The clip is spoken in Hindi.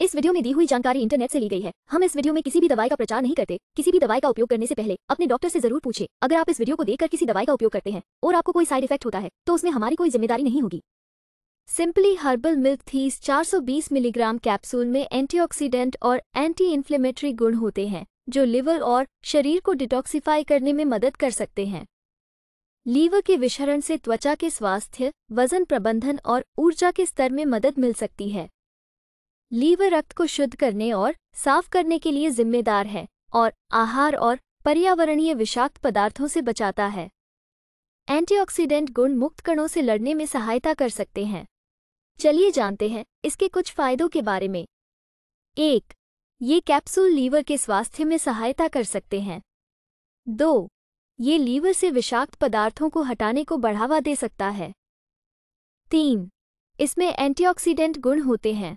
इस वीडियो में दी हुई जानकारी इंटरनेट से ली गई है हम इस वीडियो में किसी भी दवाई का प्रचार नहीं करते किसी भी दवाई का उपयोग करने से पहले अपने डॉक्टर से जरूर पूछे अगर आप इस वीडियो को देखकर किसी दवाई का उपयोग करते हैं और आपको कोई साइड इफेक्ट होता है तो उसमें हमारी कोई जिम्मेदारी नहीं होगी simply herbal milk thistle 420 milligram capsule में एंटीऑक्सीडेंट और एंटी इन्फ्लेमेटरी गुण होते हैं जो लिवर और शरीर को डिटॉक्सीफाई करने में मदद कर सकते हैं लीवर के विशरण से त्वचा के स्वास्थ्य वजन प्रबंधन और ऊर्जा के स्तर में मदद मिल सकती है लीवर रक्त को शुद्ध करने और साफ करने के लिए जिम्मेदार है और आहार और पर्यावरणीय विषाक्त पदार्थों से बचाता है एंटीऑक्सीडेंट गुण मुक्त कणों से लड़ने में सहायता कर सकते हैं चलिए जानते हैं इसके कुछ फायदों के बारे में एक ये कैप्सूल लीवर के स्वास्थ्य में सहायता कर सकते हैं दो ये लीवर से विषाक्त पदार्थों को हटाने को बढ़ावा दे सकता है तीन इसमें एंटीऑक्सीडेंट गुण होते हैं